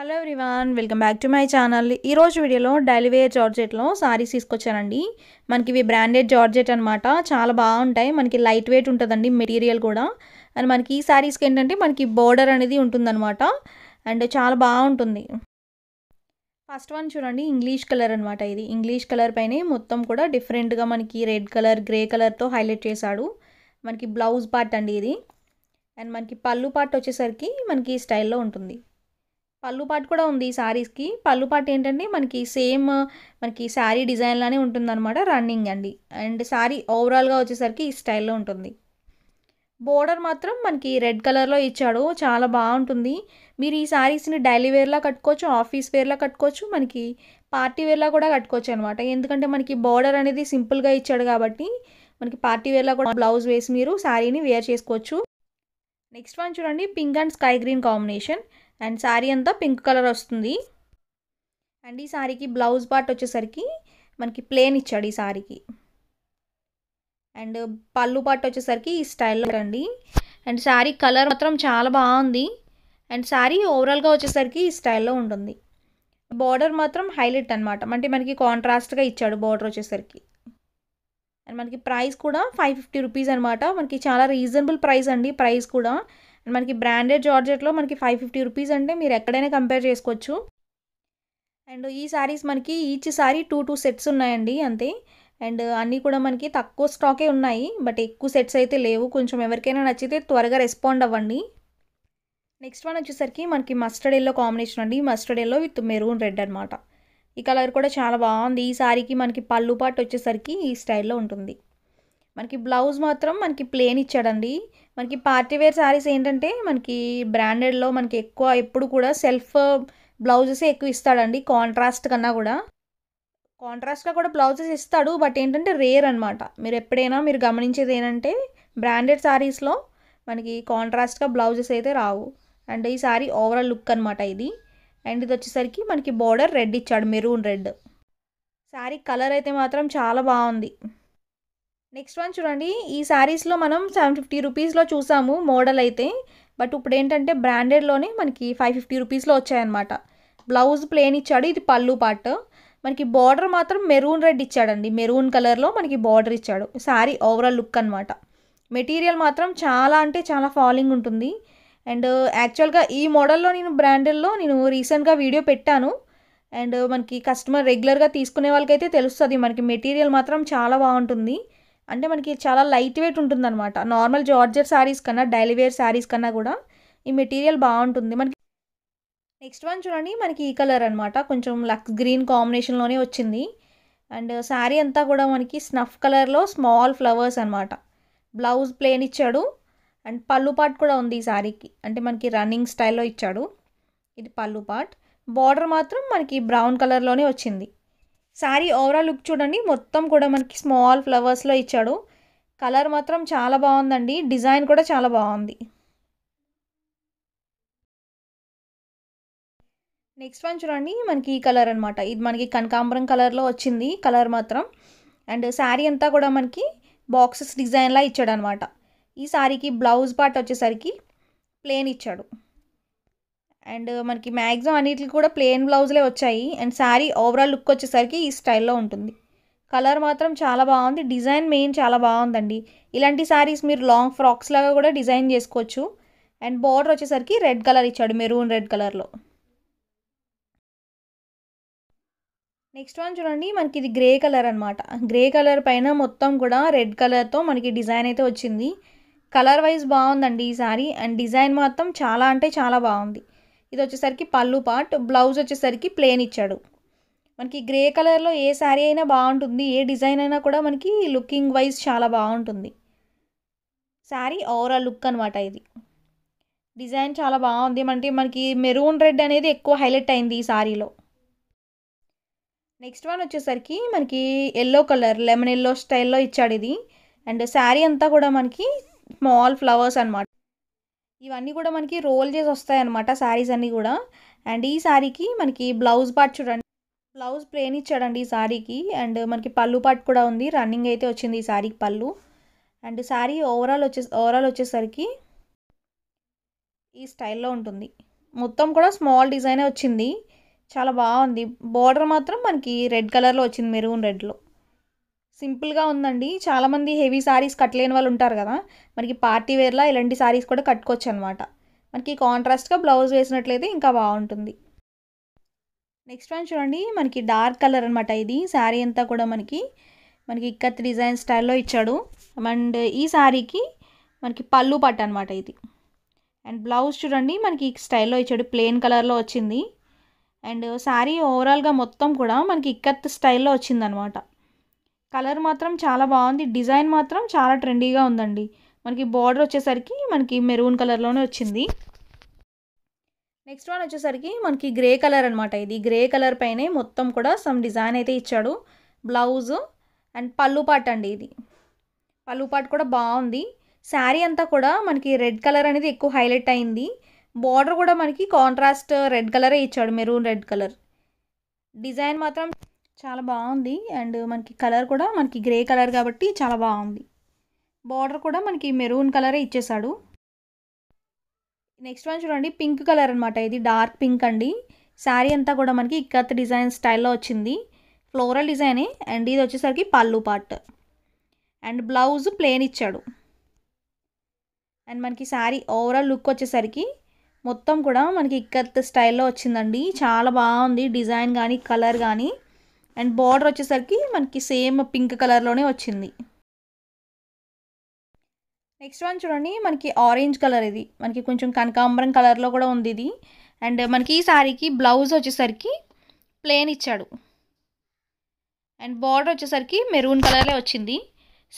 hello everyone welcome back to my channel ఈరోజు వీడియోలో daily జార్జెట్లో saris తీసుకొచ్చానండి మనకి ఇవి బ్రాండెడ్ జార్జెట్ అనమాట చాలా బాగుంటాయి మనకి లైట్ వెయిట్ ఉంటుందండి మెటీరియల్ కూడా అండ్ మనకి ఈ సారీస్కి ఏంటంటే మనకి బోర్డర్ అనేది ఉంటుందన్నమాట అండ్ చాలా బాగుంటుంది ఫస్ట్ వన్ చూడండి ఇంగ్లీష్ కలర్ అనమాట ఇది ఇంగ్లీష్ కలర్ పైనే మొత్తం కూడా డిఫరెంట్గా మనకి రెడ్ కలర్ గ్రే కలర్తో హైలైట్ చేశాడు మనకి బ్లౌజ్ పార్ట్ అండి ఇది అండ్ మనకి పళ్ళు పార్ట్ వచ్చేసరికి మనకి ఈ స్టైల్లో ఉంటుంది పళ్ళు పాటు కూడా ఉంది ఈ శారీస్కి పళ్ళు పాటు ఏంటంటే మనకి సేమ్ మనకి శారీ డిజైన్లానే ఉంటుందన్నమాట రన్నింగ్ అండి అండ్ శారీ ఓవరాల్గా వచ్చేసరికి ఈ స్టైల్లో ఉంటుంది బోర్డర్ మాత్రం మనకి రెడ్ కలర్లో ఇచ్చాడు చాలా బాగుంటుంది మీరు ఈ శారీస్ని డైలీ వేర్లా కట్టుకోవచ్చు ఆఫీస్ వేర్లా కట్టుకోవచ్చు మనకి పార్టీ వేర్లా కూడా కట్టుకోవచ్చు అనమాట ఎందుకంటే మనకి బోర్డర్ అనేది సింపుల్గా ఇచ్చాడు కాబట్టి మనకి పార్టీ వేర్లా కూడా బ్లౌజ్ వేసి మీరు శారీని వేర్ చేసుకోవచ్చు నెక్స్ట్ వన్ చూడండి pink and sky green combination and sari అంతా పింక్ కలర్ వస్తుంది అండ్ ఈ శారీకి బ్లౌజ్ పార్ట్ వచ్చేసరికి మనకి ప్లేన్ ఇచ్చాడు ఈ శారీకి అండ్ పళ్ళు పార్ట్ వచ్చేసరికి ఈ స్టైల్లో అండి అండ్ శారీ కలర్ మాత్రం చాలా బాగుంది అండ్ శారీ ఓవరాల్గా వచ్చేసరికి ఈ స్టైల్లో ఉంటుంది బార్డర్ మాత్రం హైలైట్ అనమాట అంటే మనకి కాంట్రాస్ట్గా ఇచ్చాడు బార్డర్ వచ్చేసరికి అండ్ మనకి ప్రైస్ కూడా ఫైవ్ ఫిఫ్టీ రూపీస్ అనమాట మనకి చాలా రీజనబుల్ ప్రైస్ అండి ప్రైస్ కూడా మనకి బ్రాండెడ్ జార్జెట్లో మనకి ఫైవ్ ఫిఫ్టీ రూపీస్ అంటే మీరు ఎక్కడైనా కంపేర్ చేసుకోవచ్చు అండ్ ఈ శారీస్ మనకి each sari two two sets ఉన్నాయండి అంతే అండ్ అన్నీ కూడా మనకి తక్కువ స్టాకే ఉన్నాయి బట్ ఎక్కువ సెట్స్ అయితే లేవు కొంచెం ఎవరికైనా నచ్చితే త్వరగా రెస్పాండ్ అవ్వండి నెక్స్ట్ వన్ వచ్చేసరికి మనకి మస్టర్డ్ ఎల్లో కాంబినేషన్ అండి mustard yellow with maroon red అనమాట ఈ కలర్ కూడా చాలా బాగుంది ఈ సారీకి మనకి పళ్ళు పాటు వచ్చేసరికి ఈ స్టైల్లో ఉంటుంది మనకి బ్లౌజ్ మాత్రం మనకి ప్లేన్ ఇచ్చాడండి మనకి పార్టీ వేర్ శారీస్ ఏంటంటే మనకి బ్రాండెడ్లో మనకి ఎక్కువ ఎప్పుడు కూడా సెల్ఫ్ బ్లౌజెసే ఎక్కువ ఇస్తాడండి కాంట్రాస్ట్ కన్నా కూడా కాంట్రాస్ట్గా కూడా బ్లౌజెస్ ఇస్తాడు బట్ ఏంటంటే రేర్ అనమాట మీరు ఎప్పుడైనా మీరు గమనించేది ఏంటంటే బ్రాండెడ్ శారీస్లో మనకి కాంట్రాస్ట్గా బ్లౌజెస్ అయితే రావు అండ్ ఈ శారీ ఓవరాల్ లుక్ అనమాట ఇది అండ్ ఇది వచ్చేసరికి మనకి బార్డర్ రెడ్ ఇచ్చాడు మెరూన్ రెడ్ శారీ కలర్ అయితే మాత్రం చాలా బాగుంది నెక్స్ట్ వన్ చూడండి ఈ శారీస్లో మనం సెవెన్ ఫిఫ్టీ రూపీస్లో చూసాము మోడల్ అయితే బట్ ఇప్పుడు ఏంటంటే బ్రాండెడ్లోనే మనకి ఫైవ్ ఫిఫ్టీ రూపీస్లో వచ్చాయన్నమాట బ్లౌజ్ ప్లేన్ ఇచ్చాడు ఇది పళ్ళు పార్ట్ మనకి బార్డర్ మాత్రం మెరూన్ రెడ్ ఇచ్చాడండి మెరూన్ కలర్లో మనకి బార్డర్ ఇచ్చాడు శారీ ఓవరాల్ లుక్ అనమాట మెటీరియల్ మాత్రం చాలా అంటే చాలా ఫాలింగ్ ఉంటుంది అండ్ యాక్చువల్గా ఈ మోడల్లో నేను బ్రాండెడ్లో నేను రీసెంట్గా వీడియో పెట్టాను అండ్ మనకి కస్టమర్ రెగ్యులర్గా తీసుకునే వాళ్ళకైతే తెలుస్తుంది మనకి మెటీరియల్ మాత్రం చాలా బాగుంటుంది అంటే మనకి చాలా లైట్ వెయిట్ ఉంటుంది అనమాట నార్మల్ జార్జెట్ శారీస్ కన్నా డైలీ వేర్ శారీస్ కన్నా కూడా ఈ మెటీరియల్ బాగుంటుంది మనకి నెక్స్ట్ వన్ చూడండి మనకి ఈ కలర్ అనమాట కొంచెం లక్స్ గ్రీన్ కాంబినేషన్లోనే వచ్చింది అండ్ శారీ అంతా కూడా మనకి స్నఫ్ కలర్లో స్మాల్ ఫ్లవర్స్ అనమాట బ్లౌజ్ ప్లేన్ ఇచ్చాడు అండ్ పళ్ళు పాట్ కూడా ఉంది ఈ శారీకి అంటే మనకి రన్నింగ్ స్టైల్లో ఇచ్చాడు ఇది పళ్ళు పాట్ బార్డర్ మాత్రం మనకి బ్రౌన్ కలర్లోనే వచ్చింది శారీ ఓవరాల్ లుక్ చూడండి మొత్తం కూడా మనకి స్మాల్ ఫ్లవర్స్లో ఇచ్చాడు కలర్ మాత్రం చాలా బాగుందండి డిజైన్ కూడా చాలా బాగుంది నెక్స్ట్ వన్ చూడండి మనకి ఈ కలర్ అనమాట ఇది మనకి కనకాంబరం కలర్లో వచ్చింది కలర్ మాత్రం అండ్ శారీ అంతా కూడా మనకి బాక్సెస్ డిజైన్లా ఇచ్చాడు అనమాట ఈ శారీకి బ్లౌజ్ పార్ట్ వచ్చేసరికి ప్లేన్ ఇచ్చాడు అండ్ మనకి మ్యాక్సిమం అన్నిటికి కూడా ప్లెయిన్ బ్లౌజ్లే వచ్చాయి అండ్ శారీ ఓవరాల్ లుక్ వచ్చేసరికి ఈ స్టైల్లో ఉంటుంది కలర్ మాత్రం చాలా బాగుంది డిజైన్ మెయిన్ చాలా బాగుందండి ఇలాంటి శారీస్ మీరు లాంగ్ ఫ్రాక్స్ లాగా కూడా డిజైన్ చేసుకోవచ్చు అండ్ బార్డర్ వచ్చేసరికి రెడ్ కలర్ ఇచ్చాడు మెరూన్ రెడ్ కలర్లో నెక్స్ట్ వన్ చూడండి మనకి ఇది గ్రే కలర్ అనమాట గ్రే కలర్ పైన మొత్తం కూడా రెడ్ కలర్తో మనకి డిజైన్ అయితే వచ్చింది కలర్ వైజ్ బాగుందండి ఈ శారీ అండ్ డిజైన్ మాత్రం చాలా అంటే చాలా బాగుంది ఇది వచ్చేసరికి పళ్ళు పార్ట్ బ్లౌజ్ వచ్చేసరికి ప్లేన్ ఇచ్చాడు మనకి గ్రే కలర్లో ఏ శారీ అయినా బాగుంటుంది ఏ డిజైన్ అయినా కూడా మనకి లుకింగ్ వైజ్ చాలా బాగుంటుంది శారీ ఓవరాల్ లుక్ అనమాట ఇది డిజైన్ చాలా బాగుంది అంటే మనకి మెరూన్ రెడ్ అనేది ఎక్కువ హైలైట్ అయింది ఈ శారీలో నెక్స్ట్ వన్ వచ్చేసరికి మనకి ఎల్లో కలర్ లెమన్ ఎల్లో స్టైల్లో ఇచ్చాడు ఇది అండ్ శారీ అంతా కూడా మనకి స్మాల్ ఫ్లవర్స్ అనమాట ఇవన్నీ కూడా మనకి రోల్ చేసి వస్తాయి అనమాట శారీస్ అన్నీ కూడా అండ్ ఈ శారీకి మనకి బ్లౌజ్ పార్ట్ చూడండి బ్లౌజ్ ప్లేన్ ఇచ్చాడండి ఈ శారీకి అండ్ మనకి పళ్ళు పార్ట్ కూడా ఉంది రన్నింగ్ అయితే వచ్చింది ఈ శారీకి పళ్ళు అండ్ శారీ ఓవరాల్ వచ్చే ఓవరాల్ వచ్చేసరికి ఈ స్టైల్లో ఉంటుంది మొత్తం కూడా స్మాల్ డిజైనే వచ్చింది చాలా బాగుంది బార్డర్ మాత్రం మనకి రెడ్ కలర్లో వచ్చింది మెరూన్ రెడ్లో సింపుల్గా ఉందండి చాలామంది హెవీ శారీస్ కట్టలేని వాళ్ళు ఉంటారు కదా మనకి పార్టీ వేర్లా ఇలాంటి శారీస్ కూడా కట్టుకోవచ్చు అనమాట మనకి కాంట్రాస్ట్గా బ్లౌజ్ వేసినట్లయితే ఇంకా బాగుంటుంది నెక్స్ట్ వన్ చూడండి మనకి డార్క్ కలర్ అనమాట ఇది శారీ అంతా కూడా మనకి మనకి ఇక్కత్ డిజైన్ స్టైల్లో ఇచ్చాడు అండ్ ఈ శారీకి మనకి పళ్ళు పట్టు అనమాట ఇది అండ్ బ్లౌజ్ చూడండి మనకి ఈ స్టైల్లో ఇచ్చాడు ప్లెయిన్ కలర్లో వచ్చింది అండ్ శారీ ఓవరాల్గా మొత్తం కూడా మనకి ఇక్కత్ స్టైల్లో వచ్చిందనమాట కలర్ మాత్రం చాలా బాగుంది డిజైన్ మాత్రం చాలా ట్రెండీగా ఉందండి మనకి బార్డర్ వచ్చేసరికి మనకి మెరూన్ కలర్లోనే వచ్చింది నెక్స్ట్ వన్ వచ్చేసరికి మనకి గ్రే కలర్ అనమాట ఇది గ్రే కలర్ పైనే మొత్తం కూడా సమ్ డిజైన్ అయితే ఇచ్చాడు బ్లౌజ్ అండ్ పళ్ళు పాట్ అండి ఇది పళ్ళు పాట్ కూడా బాగుంది శారీ అంతా కూడా మనకి రెడ్ కలర్ అనేది ఎక్కువ హైలైట్ అయింది బార్డర్ కూడా మనకి కాంట్రాస్ట్ రెడ్ కలరే ఇచ్చాడు మెరూన్ రెడ్ కలర్ డిజైన్ మాత్రం చాలా బాగుంది అండ్ మనకి కలర్ కూడా మనకి గ్రే కలర్ కాబట్టి చాలా బాగుంది బార్డర్ కూడా మనకి మెరూన్ కలరే ఇచ్చేసాడు నెక్స్ట్ వన్ చూడండి పింక్ కలర్ అనమాట ఇది డార్క్ పింక్ అండి శారీ అంతా కూడా మనకి ఇక్కత్ డిజైన్ స్టైల్లో వచ్చింది ఫ్లోరల్ డిజైనే అండ్ ఇది వచ్చేసరికి pallu part and blouse plain ఇచ్చాడు అండ్ మనకి శారీ ఓవరాల్ లుక్ వచ్చేసరికి మొత్తం కూడా మనకి ఇక్కత్ స్టైల్లో వచ్చిందండి చాలా బాగుంది డిజైన్ కానీ కలర్ కానీ అండ్ బార్డర్ వచ్చేసరికి మనకి సేమ్ పింక్ కలర్లోనే వచ్చింది నెక్స్ట్ వన్ చూడండి మనకి ఆరెంజ్ కలర్ ఇది మనకి కొంచెం కనకాంబరం కలర్లో కూడా ఉంది ఇది అండ్ మనకి ఈ శారీకి బ్లౌజ్ వచ్చేసరికి ప్లేన్ ఇచ్చాడు అండ్ బార్డర్ వచ్చేసరికి మెరూన్ కలర్లో వచ్చింది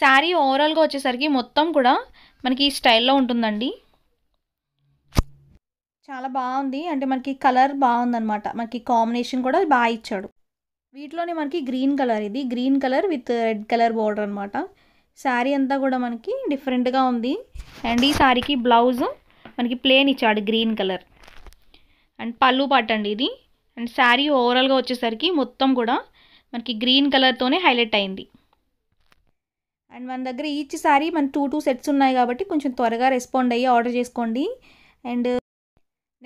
శారీ ఓవరాల్గా వచ్చేసరికి మొత్తం కూడా మనకి ఈ స్టైల్లో ఉంటుందండి చాలా బాగుంది అంటే మనకి కలర్ బాగుందనమాట మనకి కాంబినేషన్ కూడా బాగా ఇచ్చాడు వీటిలోనే మనకి గ్రీన్ కలర్ ఇది green colour with red colour border అనమాట శారీ అంతా కూడా మనకి డిఫరెంట్గా ఉంది అండ్ ఈ శారీకి బ్లౌజ్ మనకి ప్లేన్ ఇచ్చాడు గ్రీన్ కలర్ అండ్ పళ్ళు పాట అండి ఇది అండ్ శారీ ఓవరాల్గా వచ్చేసరికి మొత్తం కూడా మనకి గ్రీన్ కలర్తోనే హైలైట్ అయింది అండ్ మన దగ్గర ఈచ్ శారీ మన టూ టూ సెట్స్ ఉన్నాయి కాబట్టి కొంచెం త్వరగా రెస్పాండ్ అయ్యి ఆర్డర్ చేసుకోండి అండ్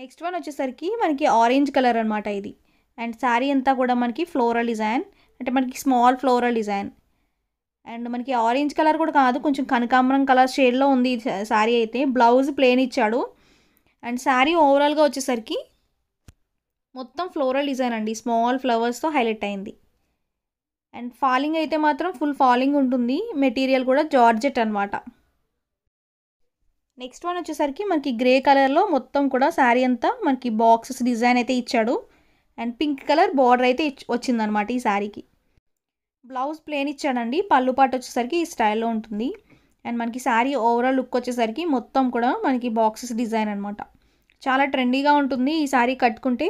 నెక్స్ట్ వన్ వచ్చేసరికి మనకి ఆరెంజ్ కలర్ అనమాట ఇది అండ్ శారీ అంతా కూడా మనకి ఫ్లోరల్ డిజైన్ అంటే మనకి స్మాల్ ఫ్లోరల్ డిజైన్ అండ్ మనకి ఆరెంజ్ కలర్ కూడా కాదు కొంచెం కనకాంబరం కలర్ షేడ్లో ఉంది శారీ అయితే బ్లౌజ్ ప్లేన్ ఇచ్చాడు అండ్ శారీ ఓవరాల్గా వచ్చేసరికి మొత్తం ఫ్లోరల్ డిజైన్ అండి స్మాల్ ఫ్లవర్స్తో హైలైట్ అయింది అండ్ ఫాలింగ్ అయితే మాత్రం ఫుల్ ఫాలింగ్ ఉంటుంది మెటీరియల్ కూడా జార్జెట్ అనమాట నెక్స్ట్ వన్ వచ్చేసరికి మనకి గ్రే కలర్లో మొత్తం కూడా శారీ అంతా మనకి బాక్సెస్ డిజైన్ అయితే ఇచ్చాడు అండ్ పింక్ కలర్ బార్డర్ అయితే వచ్చిందనమాట ఈ శారీకి బ్లౌజ్ ప్లేన్ ఇచ్చాడండి పళ్ళు పాటు వచ్చేసరికి ఈ స్టైల్లో ఉంటుంది అండ్ మనకి శారీ ఓవరాల్ లుక్ వచ్చేసరికి మొత్తం కూడా మనకి బాక్సెస్ డిజైన్ అనమాట చాలా ట్రెండీగా ఉంటుంది ఈ శారీ కట్టుకుంటే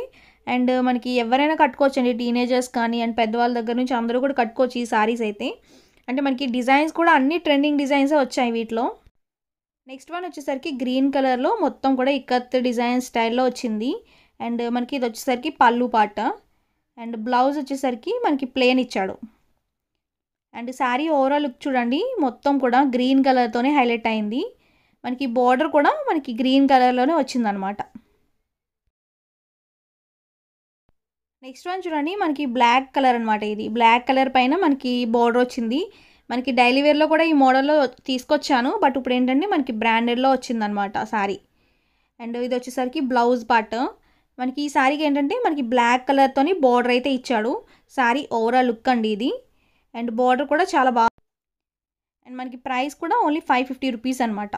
అండ్ మనకి ఎవరైనా కట్టుకోవచ్చు అండి టీనేజర్స్ కానీ అండ్ పెద్దవాళ్ళ దగ్గర నుంచి అందరూ కూడా కట్టుకోవచ్చు ఈ శారీస్ అయితే అంటే మనకి డిజైన్స్ కూడా అన్ని ట్రెండింగ్ డిజైన్సే వచ్చాయి వీటిలో నెక్స్ట్ వన్ వచ్చేసరికి గ్రీన్ కలర్లో మొత్తం కూడా ఇక్కత్ డిజైన్ స్టైల్లో వచ్చింది అండ్ మనకి ఇది వచ్చేసరికి పళ్ళు పాట అండ్ బ్లౌజ్ వచ్చేసరికి మనకి ప్లేన్ ఇచ్చాడు అండ్ శారీ ఓవరాల్ లుక్ చూడండి మొత్తం కూడా గ్రీన్ కలర్తోనే హైలైట్ అయింది మనకి బార్డర్ కూడా మనకి గ్రీన్ కలర్లోనే వచ్చిందనమాట నెక్స్ట్ వన్ చూడండి మనకి బ్లాక్ కలర్ అనమాట ఇది బ్లాక్ కలర్ పైన మనకి బార్డర్ వచ్చింది మనకి డైలీ వేర్లో కూడా ఈ మోడల్లో తీసుకొచ్చాను బట్ ఇప్పుడు ఏంటంటే మనకి బ్రాండెడ్లో వచ్చిందనమాట శారీ అండ్ ఇది వచ్చేసరికి బ్లౌజ్ పార్ట్ మనకి ఈ శారీకి ఏంటంటే మనకి బ్లాక్ కలర్తోని బార్డర్ అయితే ఇచ్చాడు శారీ ఓవరాల్ లుక్ అండి ఇది అండ్ బార్డర్ కూడా చాలా బాగా అండ్ మనకి ప్రైస్ కూడా ఓన్లీ ఫైవ్ ఫిఫ్టీ రూపీస్ అనమాట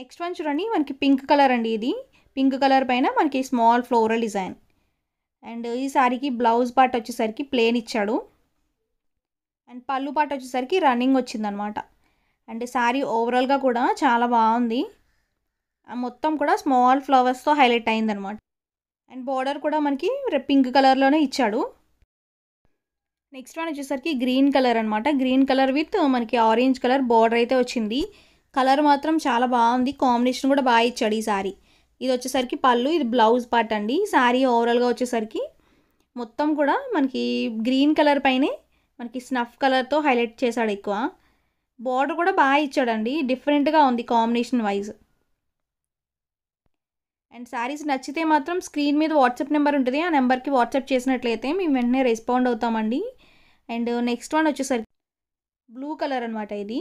నెక్స్ట్ వన్ చూడండి మనకి పింక్ కలర్ అండి ఇది పింక్ కలర్ పైన మనకి స్మాల్ ఫ్లోరల్ డిజైన్ అండ్ ఈ శారీకి బ్లౌజ్ పార్ట్ వచ్చేసరికి ప్లేన్ ఇచ్చాడు అండ్ పళ్ళు పార్ట్ వచ్చేసరికి రన్నింగ్ వచ్చిందనమాట అండ్ శారీ ఓవరాల్గా కూడా చాలా బాగుంది మొత్తం కూడా స్మాల్ ఫ్లవర్స్తో హైలైట్ అయిందనమాట అండ్ బార్డర్ కూడా మనకి పింక్ కలర్లోనే ఇచ్చాడు నెక్స్ట్ వన్ వచ్చేసరికి గ్రీన్ కలర్ అనమాట గ్రీన్ కలర్ విత్ మనకి ఆరెంజ్ కలర్ బార్డర్ అయితే వచ్చింది కలర్ మాత్రం చాలా బాగుంది కాంబినేషన్ కూడా బాగా ఇచ్చాడు ఈ సారీ ఇది వచ్చేసరికి పళ్ళు ఇది బ్లౌజ్ పార్ట్ అండి సారీ ఓవరాల్గా వచ్చేసరికి మొత్తం కూడా మనకి గ్రీన్ కలర్ పైనే మనకి స్నఫ్ కలర్తో హైలైట్ చేశాడు ఎక్కువ బార్డర్ కూడా బాగా ఇచ్చాడండి డిఫరెంట్గా ఉంది కాంబినేషన్ వైజ్ అండ్ శారీస్ నచ్చితే మాత్రం స్క్రీన్ మీద వాట్సాప్ నెంబర్ ఉంటుంది ఆ నెంబర్కి వాట్సాప్ చేసినట్లయితే మేము వెంటనే రెస్పాండ్ అవుతామండి అండ్ నెక్స్ట్ వన్ వచ్చేసరికి బ్లూ కలర్ అనమాట ఇది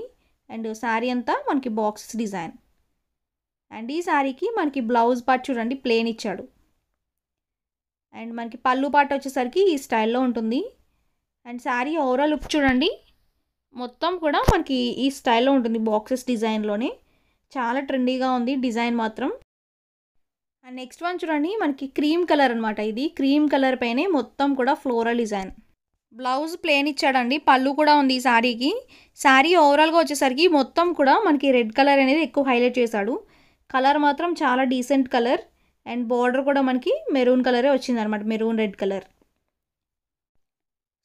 అండ్ శారీ అంతా మనకి బాక్స్ డిజైన్ అండ్ ఈ శారీకి మనకి బ్లౌజ్ పార్ట్ చూడండి ప్లేన్ ఇచ్చాడు అండ్ మనకి పళ్ళు పార్ట్ వచ్చేసరికి ఈ స్టైల్లో ఉంటుంది అండ్ శారీ ఓవరాల్ లుక్ చూడండి మొత్తం కూడా మనకి ఈ స్టైల్లో ఉంటుంది బాక్సెస్ డిజైన్లోనే చాలా ట్రెండీగా ఉంది డిజైన్ మాత్రం అండ్ నెక్స్ట్ వన్ చూడండి మనకి క్రీమ్ కలర్ అనమాట ఇది క్రీమ్ కలర్ పైనే మొత్తం కూడా ఫ్లోరల్ డిజైన్ బ్లౌజ్ ప్లేన్ ఇచ్చాడండి పళ్ళు కూడా ఉంది ఈ శారీకి శారీ ఓవరాల్గా వచ్చేసరికి మొత్తం కూడా మనకి రెడ్ కలర్ అనేది ఎక్కువ హైలైట్ చేశాడు కలర్ మాత్రం చాలా డీసెంట్ కలర్ అండ్ బార్డర్ కూడా మనకి మెరూన్ కలరే వచ్చిందనమాట మెరూన్ రెడ్ కలర్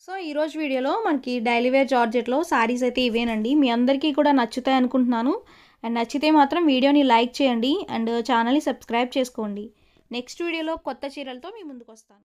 సో ఈరోజు వీడియోలో మనకి డైలీ వేర్ జార్జెట్లో శారీస్ అయితే ఇవేనండి మీ అందరికీ కూడా నచ్చుతాయి అనుకుంటున్నాను అండ్ నచ్చితే మాత్రం వీడియోని లైక్ చేయండి అండ్ ఛానల్ని సబ్స్క్రైబ్ చేసుకోండి నెక్స్ట్ వీడియోలో కొత్త చీరలతో మీ ముందుకు వస్తాను